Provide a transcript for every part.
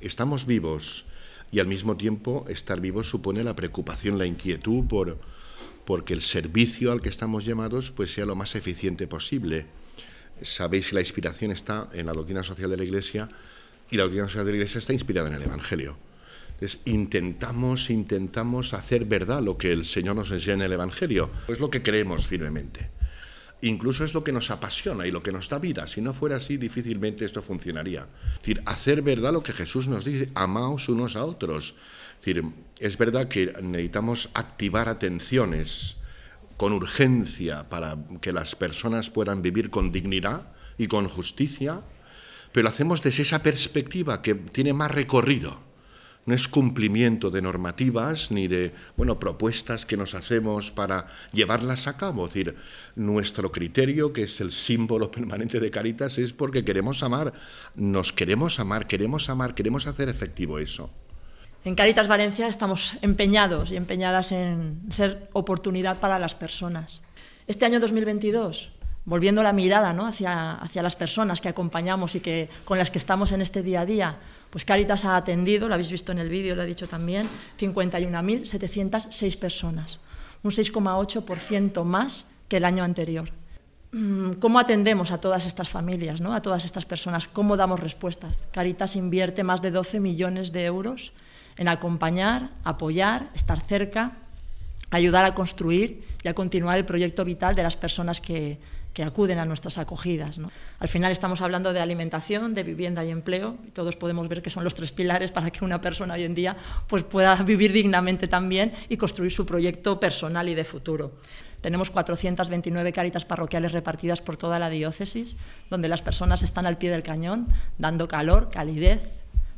estamos vivos y al mismo tiempo estar vivos supone la preocupación, la inquietud por porque el servicio al que estamos llamados pues sea lo más eficiente posible. Sabéis que la inspiración está en la doctrina social de la Iglesia y la doctrina social de la Iglesia está inspirada en el Evangelio. Entonces, intentamos, intentamos hacer verdad lo que el Señor nos enseña en el Evangelio. Es lo que creemos firmemente incluso es lo que nos apasiona y lo que nos da vida. Si no fuera así, difícilmente esto funcionaría. Es decir, hacer verdad lo que Jesús nos dice, amaos unos a otros. Es decir, es verdad que necesitamos activar atenciones con urgencia para que las personas puedan vivir con dignidad y con justicia, pero lo hacemos desde esa perspectiva que tiene más recorrido no es cumplimiento de normativas ni de bueno, propuestas que nos hacemos para llevarlas a cabo. decir, nuestro criterio, que es el símbolo permanente de Caritas, es porque queremos amar, nos queremos amar, queremos amar, queremos hacer efectivo eso. En Caritas Valencia estamos empeñados y empeñadas en ser oportunidad para las personas. Este año 2022 volviendo la mirada hacia, hacia las personas que acompañamos y que, con las que estamos en este día a día. Pues Caritas ha atendido, lo habéis visto en el vídeo, lo he dicho también, 51.706 personas, un 6,8% más que el año anterior. Mm, ¿Cómo atendemos a todas estas familias, a todas estas personas? ¿Cómo damos respuestas? Caritas invierte más de 12 millones de euros en acompañar, apoyar, estar cerca, ayudar a construir y a continuar el proyecto vital de las personas que, acuden a nuestras acogidas. Al final estamos hablando de alimentación, de vivienda y empleo. Y todos podemos ver que son los tres pilares para que una persona hoy en día pues, pueda vivir dignamente también y construir su proyecto personal y de futuro. Tenemos 429 caritas parroquiales repartidas por toda la diócesis, donde las personas están al pie del cañón, dando calor, calidez,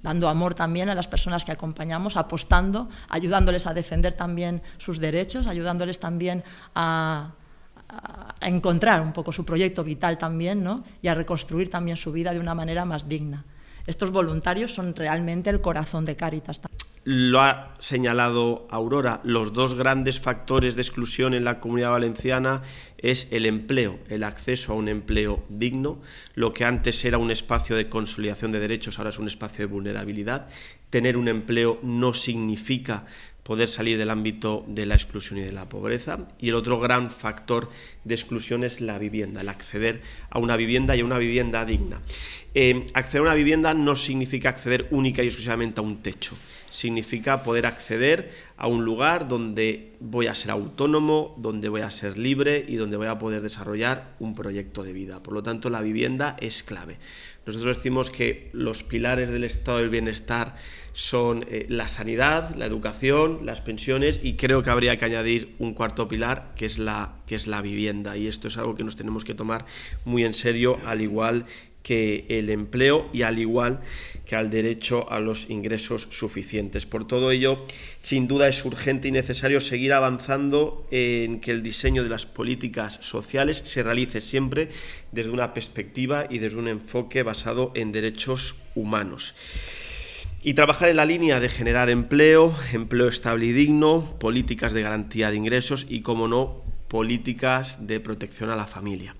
dando amor también a las personas que acompañamos, apostando, ayudándoles a defender también sus derechos, ayudándoles también a, encontrar un poco su proyecto vital también ¿no? y a reconstruir también su vida de una manera más digna. Estos voluntarios son realmente el corazón de Cáritas lo ha señalado Aurora, los dos grandes factores de exclusión en la comunidad valenciana es el empleo, el acceso a un empleo digno, lo que antes era un espacio de consolidación de derechos, ahora es un espacio de vulnerabilidad. Tener un empleo no significa poder salir del ámbito de la exclusión y de la pobreza. Y el otro gran factor de exclusión es la vivienda, el acceder a una vivienda y a una vivienda digna. Eh, acceder a una vivienda no significa acceder única y exclusivamente a un techo significa poder acceder a un lugar donde voy a ser autónomo, donde voy a ser libre y donde voy a poder desarrollar un proyecto de vida. Por lo tanto, la vivienda es clave. Nosotros decimos que los pilares del estado del bienestar son eh, la sanidad, la educación, las pensiones y creo que habría que añadir un cuarto pilar que es, la, que es la vivienda. Y esto es algo que nos tenemos que tomar muy en serio, al igual que el empleo y al igual que al derecho a los ingresos suficientes. Por todo ello, sin duda es urgente y necesario seguir avanzando en que el diseño de las políticas sociales se realice siempre desde una perspectiva y desde un enfoque basado en derechos humanos. Y trabajar en la línea de generar empleo, empleo estable y digno, políticas de garantía de ingresos y, como no, políticas de protección a la familia.